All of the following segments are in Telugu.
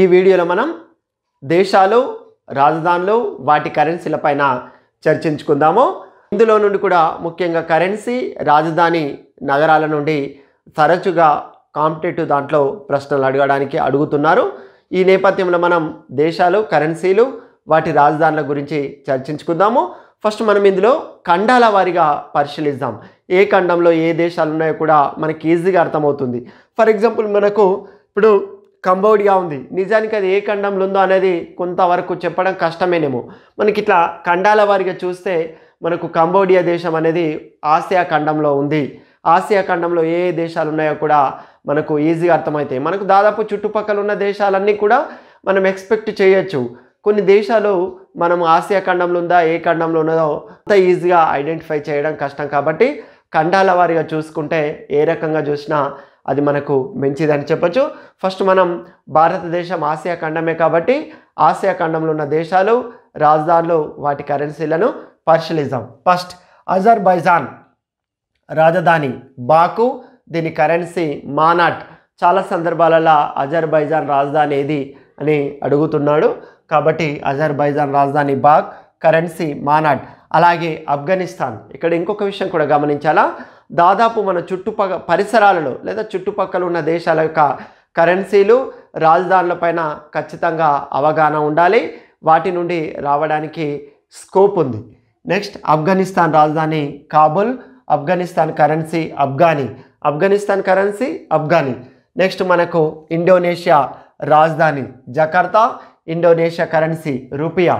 ఈ వీడియోలో మనం దేశాలు రాజధానులు వాటి కరెన్సీల పైన చర్చించుకుందాము ఇందులో నుండి కూడా ముఖ్యంగా కరెన్సీ రాజధాని నగరాల నుండి తరచుగా కాంపిటేటివ్ దాంట్లో ప్రశ్నలు అడగడానికి అడుగుతున్నారు ఈ నేపథ్యంలో మనం దేశాలు కరెన్సీలు వాటి రాజధానుల గురించి చర్చించుకుందాము ఫస్ట్ మనం ఇందులో ఖండాల వారిగా పరిశీలిద్దాం ఏ ఖండంలో ఏ దేశాలు ఉన్నాయో కూడా మనకి ఈజీగా అర్థమవుతుంది ఫర్ ఎగ్జాంపుల్ మనకు ఇప్పుడు కంబోడియా ఉంది నిజానికి అది ఏ ఖండంలో ఉందో అనేది కొంతవరకు చెప్పడం కష్టమేనేమో మనకి ఇట్లా ఖండాల వారిగా చూస్తే మనకు కంబోడియా దేశం అనేది ఆసియా ఖండంలో ఉంది ఆసియా ఖండంలో ఏ దేశాలు ఉన్నాయో కూడా మనకు ఈజీగా అర్థమవుతాయి మనకు దాదాపు చుట్టుపక్కల ఉన్న దేశాలన్నీ కూడా మనం ఎక్స్పెక్ట్ చేయొచ్చు కొన్ని దేశాలు మనం ఆసియా ఖండంలో ఉందా ఏ ఖండంలో ఉన్నదో అంత ఈజీగా ఐడెంటిఫై చేయడం కష్టం కాబట్టి ఖండాల వారిగా చూసుకుంటే ఏ రకంగా చూసినా అది మనకు మంచిదని చెప్పచ్చు ఫస్ట్ మనం భారతదేశం ఆసియా ఖండమే కాబట్టి ఆసియా ఖండంలో ఉన్న దేశాలు రాజధానులు వాటి కరెన్సీలను పరిశీలిద్దాం ఫస్ట్ అజర్బైజాన్ రాజధాని బాకు దీని కరెన్సీ మానాట్ చాలా సందర్భాలలో అజర్బైజాన్ రాజధాని ఏది అని అడుగుతున్నాడు కాబట్టి అజర్బైజాన్ రాజధాని బాక్ కరెన్సీ మానాట్ అలాగే ఆఫ్ఘనిస్తాన్ ఇక్కడ ఇంకొక విషయం కూడా గమనించాలా దాదాపు మన చుట్టుపక్క పరిసరాలలో లేదా చుట్టుపక్కల ఉన్న దేశాల యొక్క కరెన్సీలు రాజధానులపైన ఖచ్చితంగా అవగాహన ఉండాలి వాటి నుండి రావడానికి స్కోప్ ఉంది నెక్స్ట్ ఆఫ్ఘనిస్తాన్ రాజధాని Kabul Afghanistan currency afghani Afghanistan currency afghani next మనకు ఇండోనేషియా రాజధాని Jakarta Indonesia currency rupiah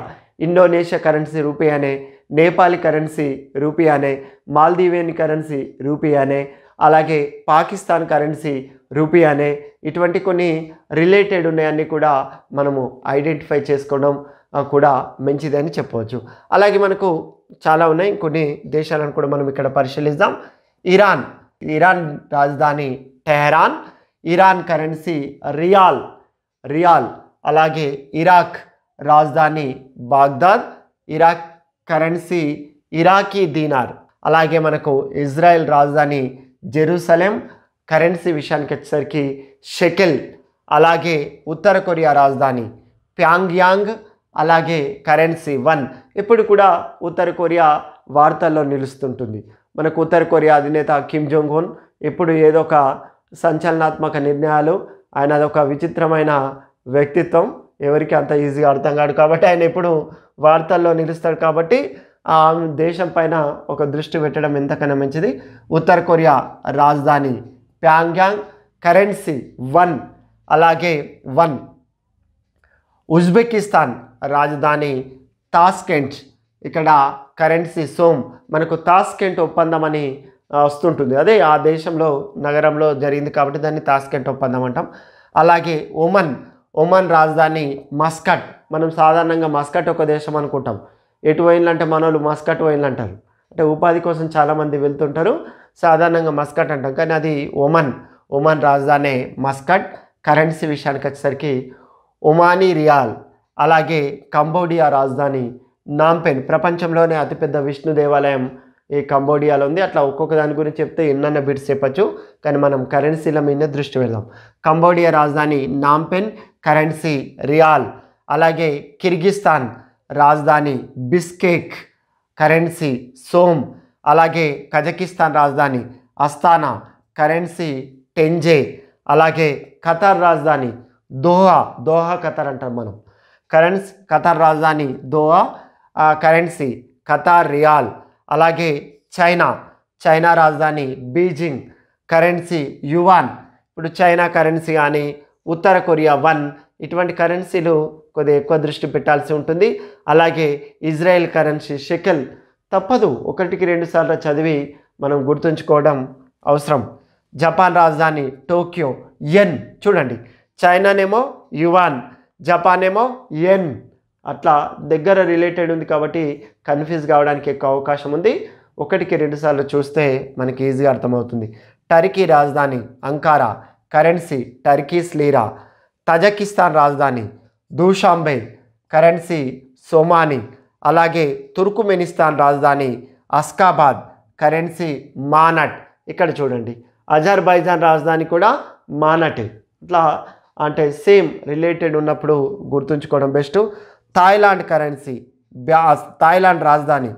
Indonesia currency rupiah అనే నేపాలీ కరెన్సీ రూపియానే మాల్దీవేని కరెన్సీ రూపియానే అలాగే పాకిస్తాన్ కరెన్సీ రూపియానే ఇటువంటి కొన్ని రిలేటెడ్ ఉన్నాయన్నీ కూడా మనము ఐడెంటిఫై చేసుకోవడం కూడా మంచిదని చెప్పవచ్చు అలాగే మనకు చాలా ఉన్నాయి కొన్ని దేశాలను కూడా మనం ఇక్కడ పరిశీలిద్దాం ఇరాన్ ఇరాన్ రాజధాని Tehran Iran currency rial rial అలాగే ఇరాక్ రాజధాని Baghdad Iraq currency Iraqi dinar అలాగే మనకు ఇజ్రాయెల్ రాజధాని జెరూసలేం కరెన్సీ విషయానికి వచ్చేసరికి షెకెల్ అలాగే ఉత్తర కొరియా రాజధాని ప్యాంగ్యాంగ్ అలాగే కరెన్సీ వన్ ఇప్పుడు కూడా ఉత్తర కొరియా వార్తల్లో నిలుస్తుంటుంది మనకు ఉత్తర కొరియా అధినేత కిమ్ జోంగ్ హోన్ ఇప్పుడు ఏదో ఒక సంచలనాత్మక నిర్ణయాలు ఆయన అదొక విచిత్రమైన వ్యక్తిత్వం ఎవరికి అంత ఈజీగా అర్థం కాడు కాబట్టి ఆయన ఎప్పుడు వార్తల్లో నిలుస్తాడు కాబట్టి ఆ దేశం పైన ఒక దృష్టి పెట్టడం ఎంతకన్నా మంచిది ఉత్తర కొరియా రాజధాని ప్యాంగ్యాంగ్ కరెన్సీ వన్ అలాగే వన్ ఉజ్బెకిస్తాన్ రాజధాని తాస్కెంట్ ఇక్కడ కరెన్సీ సోమ్ మనకు తాస్కెంట్ ఒప్పందం అని వస్తుంటుంది అదే ఆ దేశంలో నగరంలో జరిగింది కాబట్టి దాన్ని తాస్కెంట్ ఒప్పందం అంటాం అలాగే ఒమన్ ఒమన్ రాజధాని మస్కట్ మనం సాధారణంగా మస్కట్ ఒక దేశం అనుకుంటాం ఎటు మన వాళ్ళు మస్కట్ అంటారు అంటే ఉపాధి కోసం చాలామంది వెళ్తుంటారు సాధారణంగా మస్కట్ అంటాం కానీ అది ఒమన్ ఒమన్ రాజధాని మస్కట్ కరెన్సీ విషయానికి వచ్చేసరికి ఒమానీ రియాల్ అలాగే కంబోడియా రాజధాని నాంపెన్ ప్రపంచంలోనే అతిపెద్ద విష్ణు దేవాలయం ఈ కంబోడియాలో ఉంది అట్లా ఒక్కొక్క దాని గురించి చెప్తే ఎన్నన్న బిట్స్ చెప్పచ్చు కానీ మనం కరెన్సీల మీద దృష్టి పెడదాం కంబోడియా రాజధాని నాంపెన్ కరెన్సీ రియాల్ అలాగే కిర్గిస్తాన్ రాజధాని బిస్కేక్ కరెన్సీ సోమ్ అలాగే కజకిస్తాన్ రాజధాని అస్తానా కరెన్సీ టెంజే అలాగే ఖతార్ రాజధాని దోహా దోహా ఖతార్ అంటారు మనం కరెన్స్ ఖతార్ రాజధాని దోహా కరెన్సీ ఖతార్ రియాల్ అలాగే చైనా చైనా రాజధాని బీజింగ్ కరెన్సీ యువాన్ ఇప్పుడు చైనా కరెన్సీ కానీ ఉత్తర కొరియా వన్ ఇటువంటి కరెన్సీలు కొద్దిగా ఎక్కువ దృష్టి పెట్టాల్సి ఉంటుంది అలాగే ఇజ్రాయెల్ కరెన్సీ షెకెల్ తప్పదు ఒకటికి రెండు సార్లు చదివి మనం గుర్తుంచుకోవడం అవసరం జపాన్ రాజధాని టోక్యో ఎన్ చూడండి చైనానేమో యువాన్ జపాన్ ఏమో ఎన్ అట్లా దగ్గర రిలేటెడ్ ఉంది కాబట్టి కన్ఫ్యూజ్ కావడానికి ఎక్కువ అవకాశం ఉంది ఒకటికి రెండుసార్లు చూస్తే మనకి ఈజీగా అర్థమవుతుంది టర్కీ రాజధాని Ankara currency Turkish lira Tajikistan రాజధాని దూషాంబే కరెన్సీ సోమాని అలాగే తుర్కుమెనిస్తాన్ రాజధాని అస్కాబాద్ కరెన్సీ మానట్ ఇక్కడ చూడండి అజర్బైజాన్ రాజధాని కూడా మానటే ఇట్లా అంటే సేమ్ రిలేటెడ్ ఉన్నప్పుడు గుర్తుంచుకోవడం బెస్ట్ థాయిలాండ్ కరెన్సీ బ్యా థాయిలాండ్ రాజధాని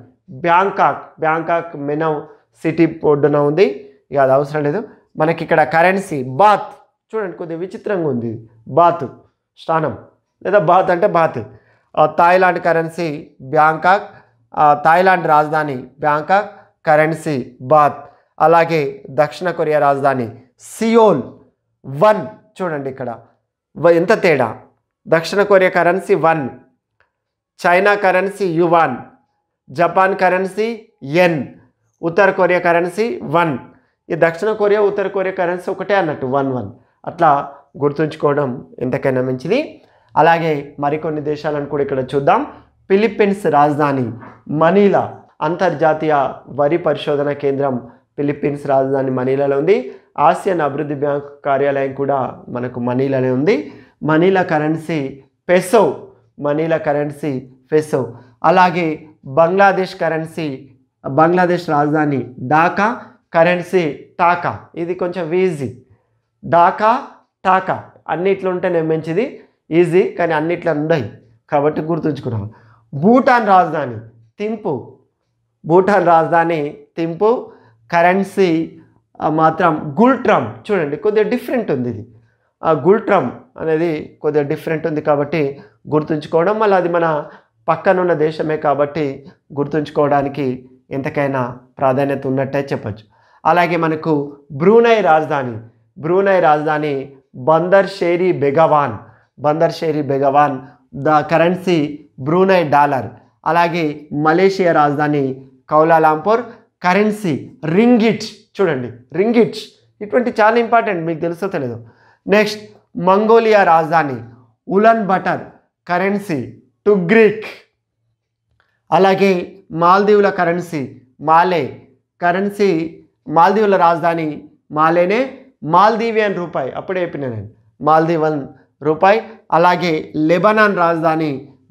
బ్యాంకాక్ బ్యాంకాక్ మెనవ్ సిటీ బోర్డున ఉంది ఇక అది అవసరం లేదు మనకి ఇక్కడ కరెన్సీ బాత్ చూడండి కొద్దిగా విచిత్రంగా ఉంది బాత్ స్నానం లేదా బాత్ అంటే baht Thailand currency Bangkok Thailand రాజధాని బ్యాంకాక్ కరెన్సీ బాత్ అలాగే దక్షిణ కొరియా రాజధాని సియోల్ వన్ చూడండి ఇక్కడ ఎంత తేడా దక్షిణ Korea currency won China currency yuan Japan currency yen ఉత్తర కొరియా కరెన్సీ వన్ ఈ దక్షిణ కొరియా ఉత్తర కొరియా కరెన్సీ ఒకటే అన్నట్టు వన్ వన్ అట్లా గుర్తుంచుకోవడం ఎంతకైనా మంచిది అలాగే మరికొన్ని దేశాలను కూడా ఇక్కడ చూద్దాం ఫిలిప్పీన్స్ రాజధాని మనీలా అంతర్జాతీయ వరి పరిశోధన కేంద్రం ఫిలిప్పీన్స్ రాజధాని మనీలాలో ఉంది ఆసియన్ అభివృద్ధి బ్యాంక్ కార్యాలయం కూడా మనకు మనీలానే ఉంది Manila currency peso Manila currency peso అలాగే బంగ్లాదేశ్ కరెన్సీ బంగ్లాదేశ్ రాజధాని ఢాకా కరెన్సీ టాకా ఇది కొంచెం ఈజీ డాకా టాకా అన్నిట్లో ఉంటేనే మంచిది ఈజీ కానీ అన్నిట్లో ఉండయి కాబట్టి గుర్తుంచుకున్నాం భూటాన్ రాజధాని తింపు భూటాన్ రాజధాని తింపు కరెన్సీ మాత్రం గుల్ట్రమ్ చూడండి కొద్దిగా డిఫరెంట్ ఉంది ఇది గుల్ట్రమ్ అనేది కొద్దిగా డిఫరెంట్ ఉంది కాబట్టి గుర్తుంచుకోవడం మళ్ళీ అది మన పక్కనున్న దేశమే కాబట్టి గుర్తుంచుకోవడానికి ఎంతకైనా ప్రాధాన్యత ఉన్నట్టే చెప్పచ్చు అలాగే మనకు బ్రూనై రాజధాని బ్రూనై రాజధాని Bandar Seri Begawan Bandar Seri Begawan the currency Brunei dollar అలాగే మలేషియా రాజధాని కౌలాలాంపూర్ కరెన్సీ రింగిట్ చూడండి రింగిట్ ఇటువంటి చాలా ఇంపార్టెంట్ మీకు తెలుసో తెలియదు నెక్స్ట్ మంగోలియా రాజధాని ఉలన్ బటర్ కరెన్సీ టుగ్రిక్ అలాగే మాల్దీవుల కరెన్సీ మాలే కరెన్సీ మాల్దీవుల రాజధాని మాలేనే మాల్దీవియన్ రూపాయి అప్పుడే చెప్పిన నేను మాల్దీవన్ రూపాయి అలాగే లెబనాన్ రాజధాని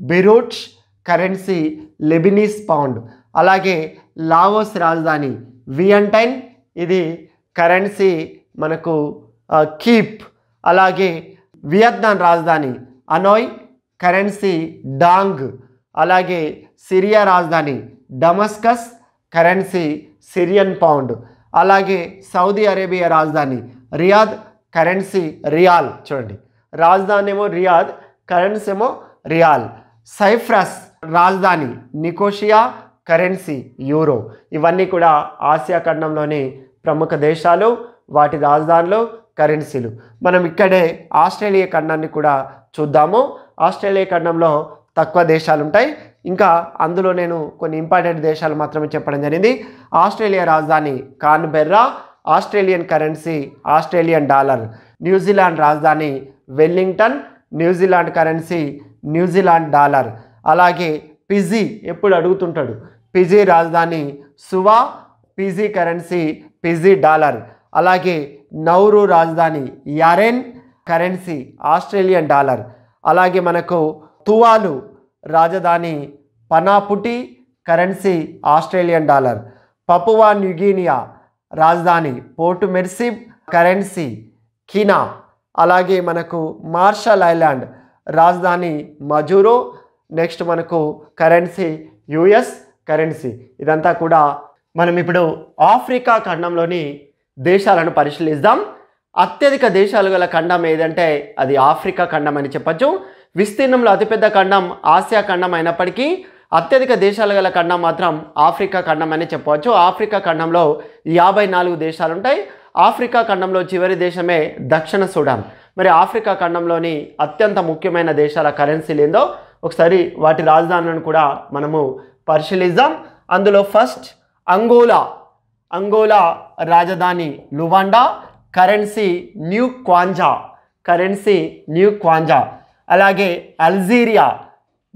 బెరూచ్ కరెన్సీ లెబినీస్ పౌండ్ అలాగే లావోస్ రాజధాని వియంటైన్ ఇది కరెన్సీ మనకు కీప్ అలాగే వియత్నాన్ రాజధాని అనోయ్ కరెన్సీ డాంగ్ అలాగే సిరియా రాజధాని డమస్కస్ కరెన్సీ సిరియన్ పౌండ్ అలాగే సౌదీ అరేబియా రాజధాని రియాద్ కరెన్సీ రియాల్ చూడండి రాజధాని ఏమో రియాద్ కరెన్సీ ఏమో రియాల్ సైఫ్రస్ రాజధాని నికోషియా కరెన్సీ యూరో ఇవన్నీ కూడా ఆసియా ఖండంలోని ప్రముఖ దేశాలు వాటి రాజధానులు కరెన్సీలు మనం ఇక్కడే ఆస్ట్రేలియా ఖండాన్ని కూడా చూద్దాము ఆస్ట్రేలియా ఖండంలో తక్కువ దేశాలు ఉంటాయి ఇంకా అందులో నేను కొన్ని ఇంపార్టెంట్ దేశాలు మాత్రమే చెప్పడం జరిగింది ఆస్ట్రేలియా రాజధాని Canberra Australian currency Australian dollar New Zealand రాజధాని Wellington New Zealand currency New Zealand dollar అలాగే పిజీ ఎప్పుడు అడుగుతుంటాడు పిజీ రాజధాని Suva Fiji currency Fiji dollar అలాగే నౌరు రాజధాని యారెన్ కరెన్సీ ఆస్ట్రేలియన్ డాలర్ అలాగే మనకు తువాలు రాజధాని Funafuti currency Australian dollar Papua New Guinea రాజధాని పోర్టు మెర్సిబ్ కరెన్సీ కినా అలాగే మనకు మార్షల్ ఐలాండ్ రాజధాని మజూరో నెక్స్ట్ మనకు కరెన్సీ యుఎస్ కరెన్సీ ఇదంతా కూడా మనం ఇప్పుడు ఆఫ్రికా ఖండంలోని దేశాలను పరిశీలిద్దాం అత్యధిక దేశాలు గల ఖండం ఏదంటే అది ఆఫ్రికా ఖండం అని చెప్పచ్చు విస్తీర్ణంలో అతిపెద్ద ఖండం ఆసియా ఖండం అయినప్పటికీ అత్యధిక దేశాలు గల ఖండం మాత్రం ఆఫ్రికా ఖండం అని చెప్పవచ్చు ఆఫ్రికా ఖండంలో యాభై నాలుగు దేశాలు ఉంటాయి ఆఫ్రికా ఖండంలో చివరి దేశమే దక్షిణ సూడాన్ మరి ఆఫ్రికా ఖండంలోని అత్యంత ముఖ్యమైన దేశాల కరెన్సీలు ఏందో ఒకసారి వాటి రాజధానులను కూడా మనము పరిశీలిద్దాం అందులో ఫస్ట్ అంగోలా అంగోలా రాజధాని Luanda currency new kwanza currency new kwanza అలాగే అల్జీరియా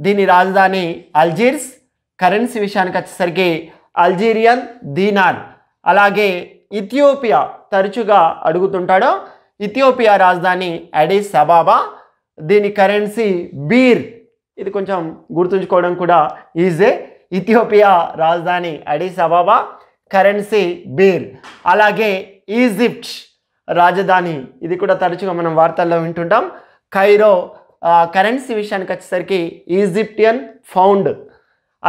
దీని రాజధాని అల్జీర్స్ కరెన్సీ విషయానికి వచ్చేసరికి అల్జీరియన్ దీనార్ అలాగే ఇథియోపియా తరచుగా అడుగుతుంటాడో ఇథియోపియా రాజధాని అడిస్ అబాబా దీని కరెన్సీ బీర్ ఇది కొంచెం గుర్తుంచుకోవడం కూడా ఈజీ ఇథియోపియా రాజధాని అడిస్ అబాబా కరెన్సీ బీర్ అలాగే ఈజిప్ట్ రాజధాని ఇది కూడా తరచుగా మనం వార్తల్లో వింటుంటాం ఖైరో కరెన్సీ విషయానికి వచ్చేసరికి ఈజిప్టియన్ ఫౌండ్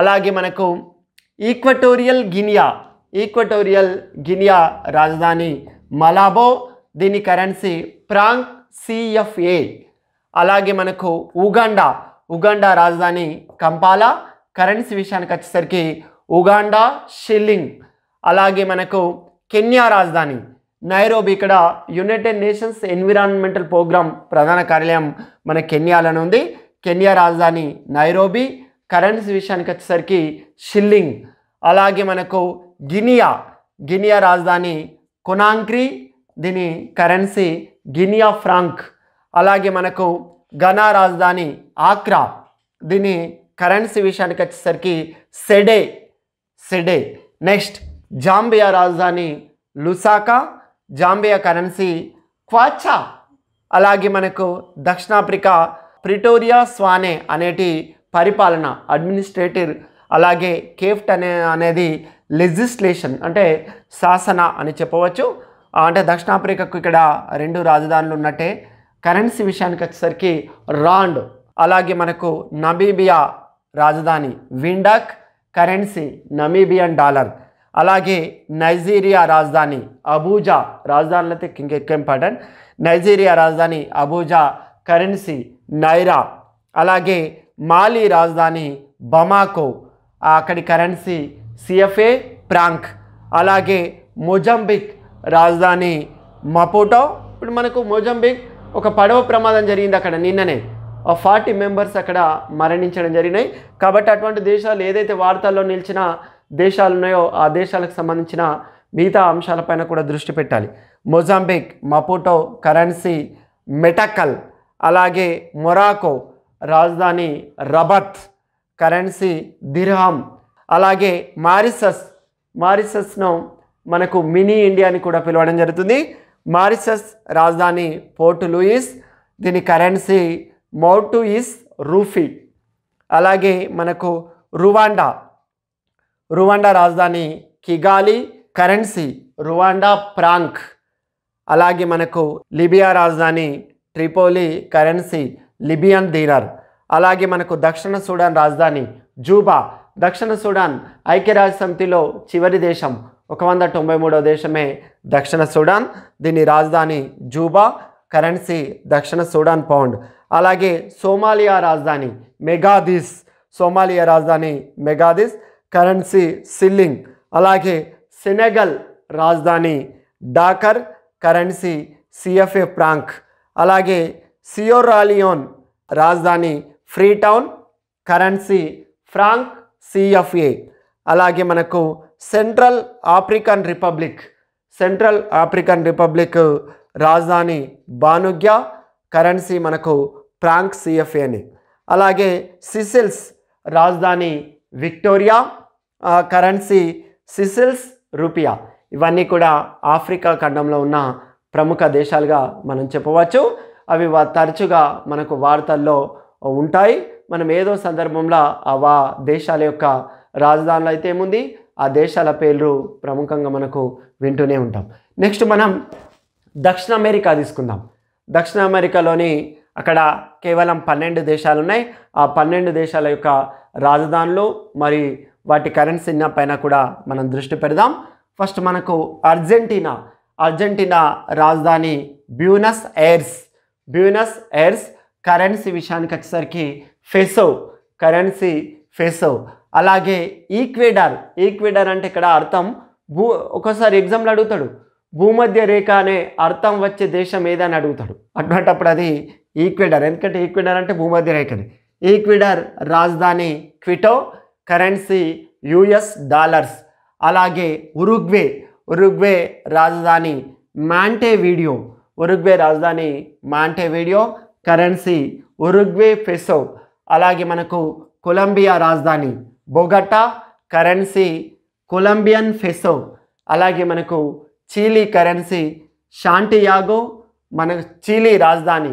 అలాగే మనకు ఈక్వటోరియల్ గినియా ఈక్వటోరియల్ గినియా రాజధాని మలాబో దీని కరెన్సీ ప్రాంక్ సిఎఫ్ఏ అలాగే మనకు ఉగాండా ఉగాండా రాజధాని కంపాలా కరెన్సీ విషయానికి వచ్చేసరికి ఉగాండా షిల్లింగ్ అలాగే మనకు కెన్యా రాజధాని నైరోబి ఇక్కడ యునైటెడ్ నేషన్స్ ఎన్విరాన్మెంటల్ ప్రోగ్రామ్ ప్రధాన కార్యాలయం మన కెన్యాలోనే ఉంది కెన్యా రాజధాని నైరోబి కరెన్సీ విషయానికి వచ్చేసరికి షిల్లింగ్ అలాగే మనకు గినియా గినియా రాజధాని కొనాంక్రీ దీని కరెన్సీ గినియా ఫ్రాంక్ అలాగే మనకు ఘనా రాజధాని ఆక్రా దీని కరెన్సీ విషయానికి వచ్చేసరికి సెడే సెడే నెక్స్ట్ జాంబియా రాజధాని లుసాకా జాంబియా కరెన్సీ క్వాచా అలాగే మనకు దక్షిణాఫ్రికా ప్రిటోరియా స్వానే అనేటి పరిపాలన అడ్మినిస్ట్రేటివ్ అలాగే కేఫ్ట్ అనే అనేది లెజిస్లేషన్ అంటే శాసన అని చెప్పవచ్చు అంటే దక్షిణాఫ్రికాకు ఇక్కడ రెండు రాజధానులు ఉన్నట్టే కరెన్సీ విషయానికి వచ్చేసరికి రాండ్ అలాగే మనకు నమీబియా రాజధాని విండక్ కరెన్సీ నమీబియన్ డాలర్ అలాగే నైజీరియా రాజధాని అబూజా రాజధానులు అయితే ఇంకెక్కువ ఇంపార్టెంట్ నైజీరియా రాజధాని అబూజా కరెన్సీ నైరా అలాగే మాలి రాజధాని బమాకో అక్కడి కరెన్సీ సిఎఫ్ఏ ప్రాంక్ అలాగే మొజంబిక్ రాజధాని మపోటో ఇప్పుడు మనకు మొజంబిక్ ఒక పడవ ప్రమాదం జరిగింది అక్కడ నిన్ననే ఫార్టీ మెంబర్స్ అక్కడ మరణించడం జరిగినాయి కాబట్టి అటువంటి దేశాలు ఏదైతే వార్తల్లో నిలిచినా దేశాలు ఉన్నాయో ఆ దేశాలకు సంబంధించిన మిగతా అంశాలపైన కూడా దృష్టి పెట్టాలి మొజాంబిక్ మపోటో కరెన్సీ మెటకల్ అలాగే మొరాకో రాజధాని రబత్ కరెన్సీ దిర్హామ్ అలాగే మారిసస్ మారిసస్ను మనకు మినీ ఇండియా అని కూడా పిలవడం జరుగుతుంది మారిసస్ రాజధాని పోర్ట్ లూయిస్ దీని కరెన్సీ మౌటు ఇస్ రూఫీ అలాగే మనకు రువాండా రువాండా రాజధాని కిగాలి కరెన్సీ రువాండా ప్రాంక్ అలాగే మనకు లిబియా రాజధాని ట్రిపోలి కరెన్సీ లిబియన్ దీనర్ అలాగే మనకు దక్షిణ సూడాన్ రాజధాని జూబా దక్షిణ సూడాన్ ఐక్యరాజ్య సమితిలో చివరి దేశం ఒక వంద తొంభై మూడో దేశమే దక్షిణ సూడాన్ దీని రాజధాని జూబా కరెన్సీ దక్షిణ సూడాన్ పౌండ్ అలాగే సోమాలియా రాజధాని మెగాదిస్ సోమాలియా రాజధాని మెగాదిస్ కరెన్సీ సిల్లింగ్ అలాగే సెనెగల్ రాజధాని డాకర్ కరెన్సీ సిఎఫ్ఏ ప్రాంక్ అలాగే సియోరాలియోన్ రాజధాని ఫ్రీటౌన్ కరెన్సీ ఫ్రాంక్ సిఎఫ్ఏ అలాగే మనకు Central African Republic Central African Republic రాజధాని బానుగ్య కరెన్సీ మనకు ప్రాంక్ సిఎఫ్ఏని అలాగే సిసిల్స్ రాజధాని విక్టోరియా కరెన్సీ సిసిల్స్ రూపియా ఇవన్నీ కూడా ఆఫ్రికా ఖండంలో ఉన్న ప్రముఖ దేశాలుగా మనం చెప్పవచ్చు అవి తరచుగా మనకు వార్తల్లో ఉంటాయి మనం ఏదో సందర్భంలో ఆ దేశాల యొక్క రాజధానులు అయితే ఏముంది ఆ దేశాల పేర్లు ప్రముఖంగా మనకు వింటూనే ఉంటాం నెక్స్ట్ మనం దక్షిణ అమెరికా తీసుకుందాం దక్షిణ అమెరికాలోని అక్కడ కేవలం పన్నెండు దేశాలు ఉన్నాయి ఆ పన్నెండు దేశాల యొక్క రాజధానులు మరి వాటి కరెన్సీ పైన కూడా మనం దృష్టి పెడదాం ఫస్ట్ మనకు అర్జెంటీనా అర్జెంటీనా రాజధాని Buenos Aires Buenos Aires currency విషయానికి వచ్చేసరికి ఫెసో కరెన్సీ ఫెసో అలాగే ఈక్వేడార్ ఈక్వేడార్ అంటే ఇక్కడ అర్థం భూ ఒక్కోసారి ఎగ్జామ్లు అడుగుతాడు భూమధ్య రేఖ అనే అర్థం వచ్చే దేశం ఏదని అడుగుతాడు అటువంటప్పుడు అది ఈక్విడార్ ఎందుకంటే ఈక్విడార్ అంటే భూమధ్య రేఖది ఈక్విడార్ రాజధాని క్విటో కరెన్సీ యుఎస్ డాలర్స్ అలాగే ఉరుగ్వే ఉరుగ్వే రాజధాని మాంటే వీడియో ఉరుగ్వే రాజధాని Montevideo currency Uruguay peso అలాగే మనకు కొలంబియా రాజధాని బొగటా కరెన్సీ కొలంబియన్ ఫెసో అలాగే మనకు చీలీ కరెన్సీ శాంటియాగో మన చీలీ రాజధాని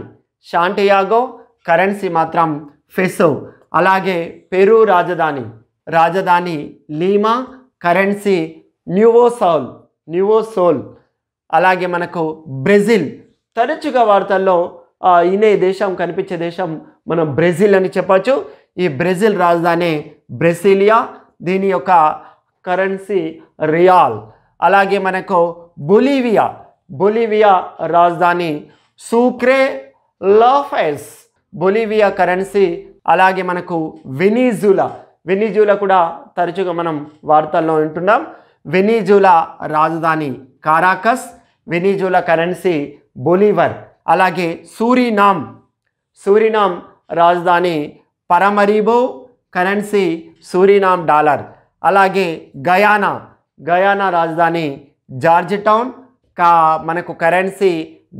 శాంటియాగో కరెన్సీ మాత్రం ఫెసో అలాగే పెరూ రాజధాని రాజధాని లీమా కరెన్సీ న్యూవోసౌల్ న్యూవోసోల్ అలాగే మనకు బ్రెజిల్ తరచుగా వార్తల్లో ఇనే దేశం కనిపించే దేశం మనం బ్రెజిల్ అని చెప్పచ్చు ఈ బ్రెజిల్ రాజధాని బ్రెసిలియా దీని యొక్క కరెన్సీ రియాల్ అలాగే మనకు బొలీవియా బొలీవియా రాజధాని సూక్రే లాఫైర్స్ బొలివియా కరెన్సీ అలాగే మనకు వెనీజులా వెనీజులా కూడా తరచుగా మనం వార్తల్లో వింటున్నాం వెనీజులా రాజధాని కారాకస్ వెనీజులా కరెన్సీ బొలివర్ అలాగే సూరినామ్ సూరినామ్ రాజధాని పరమరీబో కరెన్సీ సూరినామ్ డాలర్ అలాగే గయానా గయానా రాజధాని జార్జ్ టౌన్ కా మనకు కరెన్సీ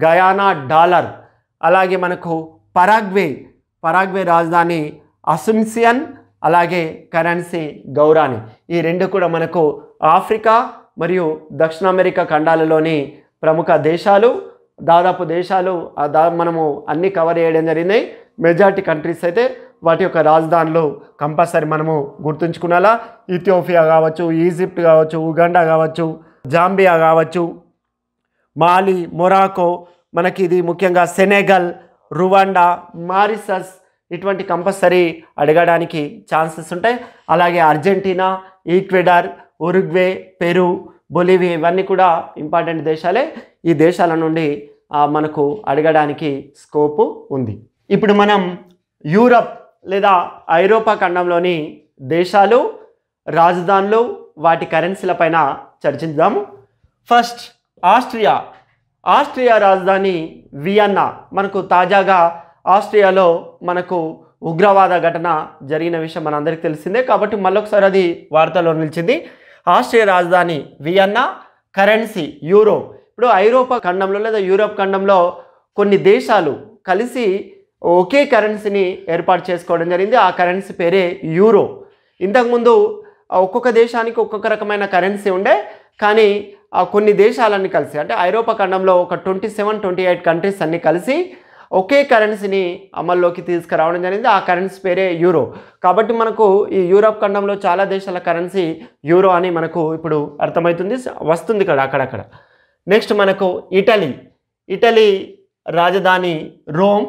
గయానా డాలర్ అలాగే మనకు పరాగ్వే పరాగ్వే రాజధాని అసున్సియన్ అలాగే కరెన్సీ గౌరాని ఈ రెండు కూడా మనకు ఆఫ్రికా మరియు దక్షిణ అమెరికా ఖండాలలోని ప్రముఖ దేశాలు దాదాపు దేశాలు దా మనము అన్నీ కవర్ చేయడం జరిగింది మెజార్టీ కంట్రీస్ అయితే వాటి యొక్క రాజధానులు కంపల్సరీ మనము గుర్తుంచుకునేలా ఇథియోపియా కావచ్చు ఈజిప్ట్ కావచ్చు ఉగాండా కావచ్చు జాంబియా కావచ్చు మాలి మొరాకో మనకి ఇది ముఖ్యంగా సెనేగల్ రువాండా మారిసస్ ఇటువంటి కంపల్సరీ అడగడానికి ఛాన్సెస్ ఉంటాయి అలాగే Argentina Ecuador Uruguay Peru Bolivia ఇవన్నీ కూడా ఇంపార్టెంట్ దేశాలే ఈ దేశాల నుండి మనకు అడగడానికి స్కోపు ఉంది ఇప్పుడు మనం యూరప్ లేదా ఐరోపా ఖండంలోని దేశాలు రాజధానులు వాటి కరెన్సీలపైన చర్చిద్దాము ఫస్ట్ ఆస్ట్రియా ఆస్ట్రియా రాజధాని వియన్నా మనకు తాజాగా ఆస్ట్రియాలో మనకు ఉగ్రవాద ఘటన జరిగిన విషయం మనందరికీ తెలిసిందే కాబట్టి మళ్ళొకసారి అది వార్తలో నిలిచింది ఆస్ట్రియా రాజధాని వియన్నా కరెన్సీ యూరో ఇప్పుడు ఐరోపా ఖండంలో లేదా యూరోప్ ఖండంలో కొన్ని దేశాలు కలిసి ఒకే కరెన్సీని ఏర్పాటు చేసుకోవడం జరిగింది ఆ కరెన్సీ పేరే యూరో ఇంతకుముందు ఒక్కొక్క దేశానికి ఒక్కొక్క రకమైన కరెన్సీ ఉండే కానీ కొన్ని దేశాలన్నీ కలిసి అంటే ఐరోపా ఖండంలో ఒక twenty seven twenty eight countries అన్నీ కలిసి ఒకే కరెన్సీని అమల్లోకి తీసుకురావడం జరిగింది ఆ కరెన్సీ పేరే యూరో కాబట్టి మనకు ఈ యూరోప్ ఖండంలో చాలా దేశాల కరెన్సీ యూరో అని మనకు ఇప్పుడు అర్థమవుతుంది వస్తుంది ఇక్కడ అక్కడక్కడ నెక్స్ట్ మనకు ఇటలీ ఇటలీ రాజధాని రోమ్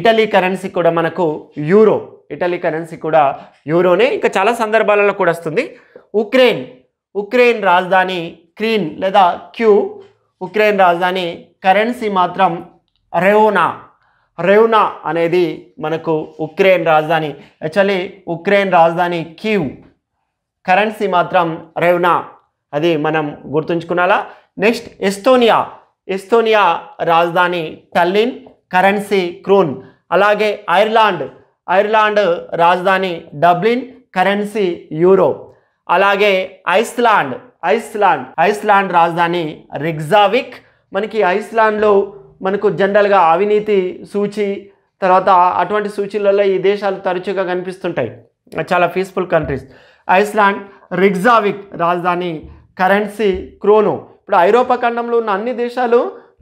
ఇటలీ కరెన్సీ కూడా మనకు యూరో ఇటలీ కరెన్సీ కూడా యూరోనే ఇంకా చాలా సందర్భాలలో కూడా వస్తుంది ఉక్రెయిన్ ఉక్రెయిన్ రాజధాని క్రీన్ లేదా క్యూ ఉక్రెయిన్ రాజధాని కరెన్సీ మాత్రం రెవోనా రెవ్నా అనేది మనకు ఉక్రెయిన్ రాజధాని యాక్చువల్లీ ఉక్రెయిన్ రాజధాని క్యూ కరెన్సీ మాత్రం రెవ్నా అది మనం గుర్తుంచుకున్నాలా నెక్స్ట్ ఎస్తోనియా ఎస్తోనియా రాజధాని టల్లిన్ కరెన్సీ క్రూన్ అలాగే ఐర్లాండ్ ఐర్లాండ్ రాజధాని డబ్లిన్ కరెన్సీ యూరో అలాగే ఐస్లాండ్ ఐస్లాండ్ ఐస్లాండ్ రాజధాని రిగ్జావిక్ మనకి ఐస్లాండ్లో మనకు జనరల్గా అవినీతి సూచి తర్వాత అటువంటి సూచీలలో ఈ దేశాలు తరచుగా కనిపిస్తుంటాయి చాలా పీస్ఫుల్ కంట్రీస్ ఐస్లాండ్ రిగ్జావిక్ రాజధాని కరెన్సీ క్రోనో ఇప్పుడు ఐరోపా ఖండంలో ఉన్న అన్ని దేశాలు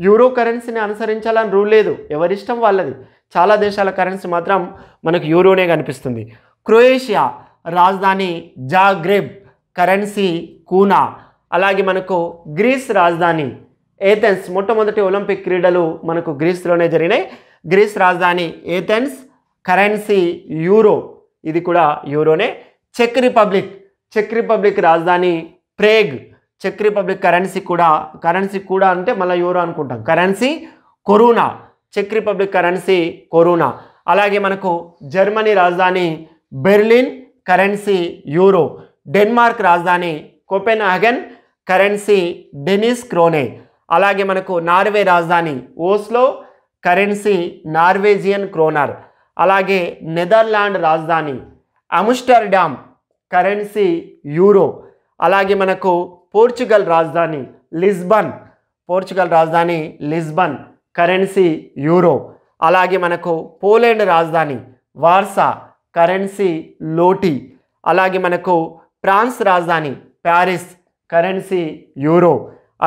యూరో కరెన్సీని అనుసరించాలని రూల్ లేదు ఎవరిష్టం వాళ్ళది చాలా దేశాల కరెన్సీ మాత్రం మనకు యూరోనే కనిపిస్తుంది క్రొయేషియా రాజధాని జాగ్రెబ్ కరెన్సీ కూనా అలాగే మనకు గ్రీస్ రాజధాని ఏథెన్స్ మొట్టమొదటి ఒలింపిక్ క్రీడలు మనకు గ్రీస్లోనే జరిగినాయి గ్రీస్ రాజధాని ఏథెన్స్ కరెన్సీ యూరో ఇది కూడా యూరోనే చెక్ రిపబ్లిక్ చెక్ రిపబ్లిక్ రాజధాని ప్రేగ్ చెక్ రిపబ్లిక్ కరెన్సీ కూడా కరెన్సీ కూడా అంటే మళ్ళీ యూరో అనుకుంటాం కరెన్సీ కొరూనా చెక్ రిపబ్లిక్ కరెన్సీ కొరూనా అలాగే మనకు జర్మనీ రాజధాని బెర్లిన్ కరెన్సీ యూరో డెన్మార్క్ రాజధాని హగన్ కరెన్సీ డెనిస్ క్రోనే అలాగే మనకు నార్వే రాజధాని ఓస్లో కరెన్సీ నార్వేజియన్ క్రోనర్ అలాగే నెదర్లాండ్ రాజధాని అముస్టర్డామ్ కరెన్సీ యూరో అలాగే మనకు పోర్చుగల్ రాజధాని లిస్బన్ పోర్చుగల్ రాజధాని లిస్బన్ కరెన్సీ యూరో అలాగే మనకు పోలాండ్ రాజధాని వార్సా కరెన్సీ లోటి అలాగే మనకు ఫ్రాన్స్ రాజధాని ప్యారిస్ కరెన్సీ యూరో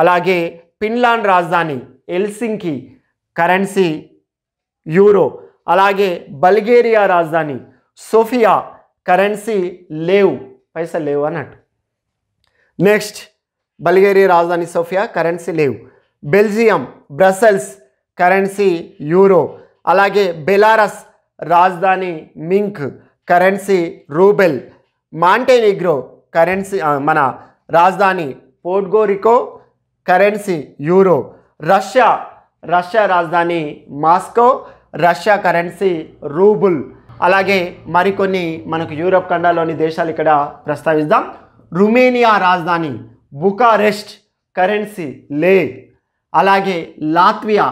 అలాగే ఫిన్లాండ్ రాజధాని ఎల్సింకి కరెన్సీ యూరో అలాగే బల్గేరియా రాజధాని సోఫియా కరెన్సీ లేవు పైసలు లేవు అన్నట్టు నెక్స్ట్ బల్గేరియా రాజధాని సోఫియా కరెన్సీ లేవు బెల్జియం బ్రసెల్స్ కరెన్సీ యూరో అలాగే బెలారస్ రాజధాని Minsk currency ruble Montenegro currency మన రాజధాని Podgorica currency euro Russia Russia రాజధాని మాస్కో రష్యా కరెన్సీ రూబుల్ అలాగే మరికొన్ని మనకు యూరప్ ఖండాలోని దేశాలు ఇక్కడ ప్రస్తావిద్దాం రుమేనియా రాజధాని బుకారెస్ట్ కరెన్సీ లే అలాగే లాత్వియా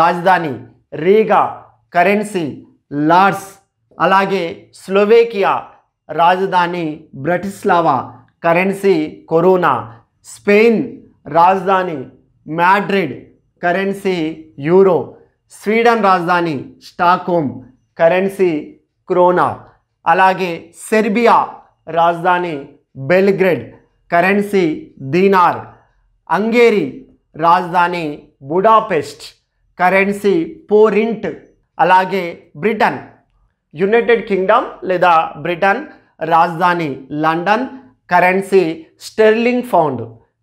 రాజధాని రీగా కరెన్సీ లార్స్ అలాగే స్లోవేకియా రాజధాని బ్రటిస్లావా కరెన్సీ కొరోనా స్పెయిన్ రాజధాని మ్యాడ్రిడ్ కరెన్సీ యూరో స్వీడన్ రాజధాని స్టాక్హోమ్ కరెన్సీ క్రోనా అలాగే సెర్బియా రాజధాని బెల్గ్రెడ్ కరెన్సీ దీనార్ అంగేరి రాజధాని బుడాపెస్ట్ కరెన్సీ పోరింట్ అలాగే బ్రిటన్ యునైటెడ్ కింగ్డమ్ లేదా బ్రిటన్ రాజధాని London currency sterling pound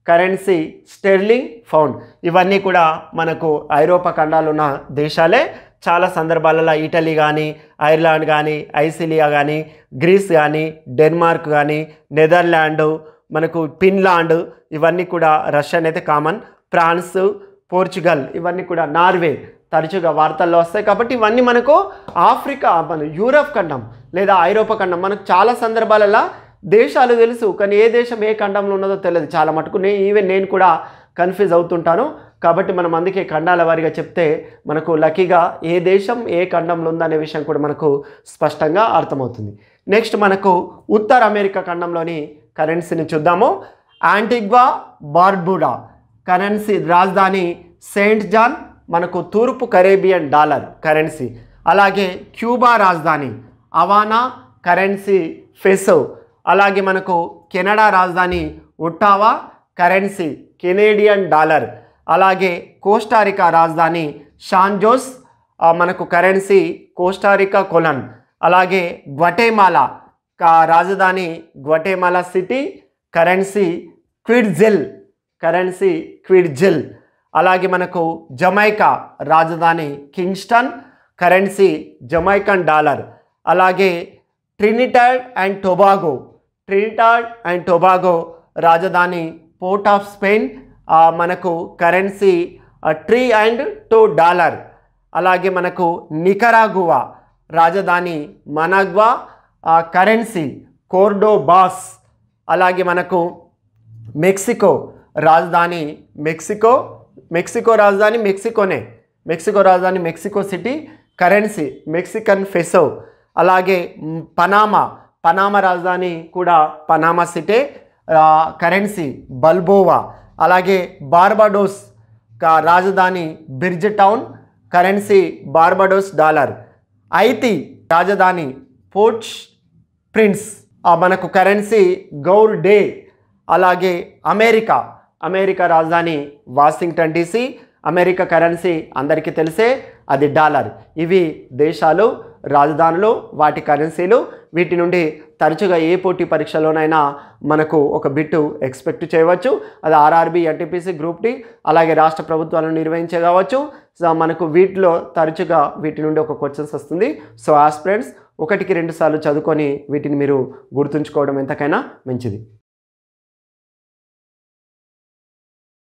currency sterling pound ఇవన్నీ కూడా మనకు ఐరోపా ఖండాలు ఉన్న దేశాలే చాలా సందర్భాలలో ఇటలీ కానీ ఐర్లాండ్ కానీ ఐసిలియా కానీ గ్రీస్ కానీ డెన్మార్క్ కానీ నెదర్లాండ్ మనకు ఫిన్లాండ్ ఇవన్నీ కూడా రష్యన్ అయితే కామన్ ఫ్రాన్స్ పోర్చుగల్ ఇవన్నీ కూడా నార్వే తరచుగా వార్తల్లో వస్తాయి కాబట్టి ఇవన్నీ మనకు ఆఫ్రికా మన యూరప్ ఖండం లేదా ఐరోపా ఖండం మనకు చాలా సందర్భాలలో దేశాలు తెలుసు కానీ ఏ దేశం ఏ ఖండంలో ఉన్నదో తెలియదు చాలా మటుకు నేను ఈవెన్ నేను కూడా కన్ఫ్యూజ్ అవుతుంటాను కాబట్టి మనం అందుకే ఖండాల వారిగా చెప్తే మనకు లక్కీగా ఏ దేశం ఏ ఖండంలో ఉందనే విషయం కూడా మనకు స్పష్టంగా అర్థమవుతుంది నెక్స్ట్ మనకు ఉత్తర అమెరికా ఖండంలోని కరెన్సీని చూద్దాము యాంటిగ్వా బార్బుడా కరెన్సీ రాజధాని సెయింట్ జాన్ మనకు తూర్పు కరేబియన్ డాలర్ కరెన్సీ అలాగే క్యూబా రాజధాని అవానా కరెన్సీ ఫెసో అలాగే మనకు కెనడా రాజధాని ఒట్టావా కరెన్సీ కెనేడియన్ డాలర్ అలాగే కోస్టారికా రాజధాని షాన్జోస్ మనకు కరెన్సీ కోస్టారికా కొలన్ అలాగే గ్వటేమాలా రాజధాని Guatemala city currency quetzal currency quetzal అలాగే మనకు జమైకా రాజధాని కింగ్స్టన్ కరెన్సీ జమైకన్ డాలర్ అలాగే Trinidad and Tobago Trinidad and Tobago రాజధాని పోర్ట్ ఆఫ్ స్పెయిన్ మనకు కరెన్సీ 3 అండ్ 2 డాలర్ అలాగే మనకు నికరాగువా రాజధాని మనాగ్వా కరెన్సీ కోర్డోబాస్ అలాగే మనకు మెక్సికో రాజధాని మెక్సికో మెక్సికో రాజధాని మెక్సికోనే మెక్సికో రాజధాని Mexico city currency Mexican peso అలాగే పనామా పనామా రాజధాని కూడా పనామా సిటీ కరెన్సీ బల్బోవా అలాగే బార్బాడోస్ రాజధాని Bridgetown currency Barbados dollar Haiti రాజధాని పోర్చ్ ప్రిన్స్ మనకు కరెన్సీ గౌర్ డే అలాగే అమెరికా అమెరికా రాజధాని వాషింగ్టన్ డీసీ అమెరికా కరెన్సీ అందరికీ తెలిసే అది డాలర్ ఇవి దేశాలు రాజధానులు వాటి కరెన్సీలు వీటి నుండి తరచుగా ఏ పోటీ పరీక్షలోనైనా మనకు ఒక బిట్టు ఎక్స్పెక్ట్ చేయవచ్చు అది ఆర్ఆర్బి ఎన్టీపీసీ గ్రూప్ డి అలాగే రాష్ట్ర ప్రభుత్వాలను నిర్వహించే కావచ్చు మనకు వీటిలో తరచుగా వీటి నుండి ఒక క్వశ్చన్స్ వస్తుంది సో ఆస్ఫ్రెండ్స్ ఒకటికి రెండుసార్లు చదువుకొని వీటిని మీరు గుర్తుంచుకోవడం ఎంతకైనా మంచిది